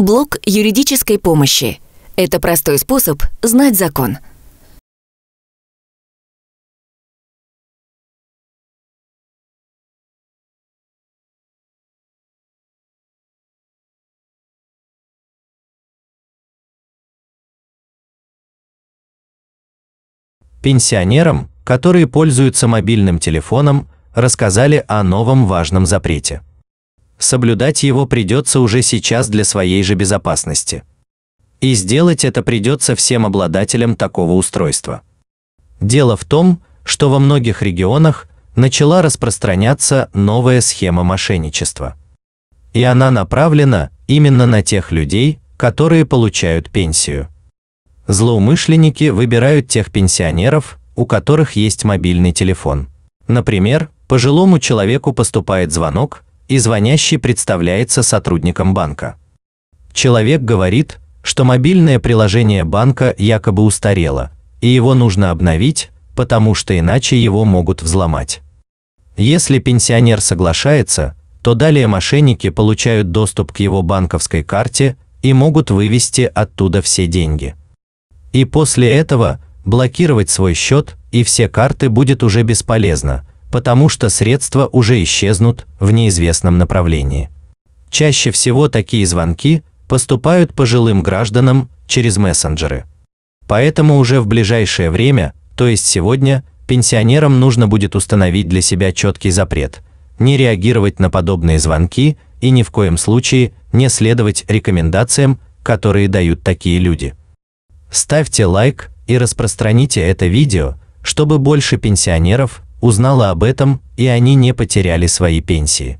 Блок юридической помощи. Это простой способ знать закон. Пенсионерам, которые пользуются мобильным телефоном, рассказали о новом важном запрете – соблюдать его придется уже сейчас для своей же безопасности. И сделать это придется всем обладателям такого устройства. Дело в том, что во многих регионах начала распространяться новая схема мошенничества. И она направлена именно на тех людей, которые получают пенсию. Злоумышленники выбирают тех пенсионеров, у которых есть мобильный телефон. Например, пожилому человеку поступает звонок, и звонящий представляется сотрудником банка. Человек говорит, что мобильное приложение банка якобы устарело, и его нужно обновить, потому что иначе его могут взломать. Если пенсионер соглашается, то далее мошенники получают доступ к его банковской карте и могут вывести оттуда все деньги. И после этого блокировать свой счет и все карты будет уже бесполезно, потому что средства уже исчезнут в неизвестном направлении. Чаще всего такие звонки поступают пожилым гражданам через мессенджеры. Поэтому уже в ближайшее время, то есть сегодня, пенсионерам нужно будет установить для себя четкий запрет – не реагировать на подобные звонки и ни в коем случае не следовать рекомендациям, которые дают такие люди. Ставьте лайк и распространите это видео, чтобы больше пенсионеров узнала об этом, и они не потеряли свои пенсии.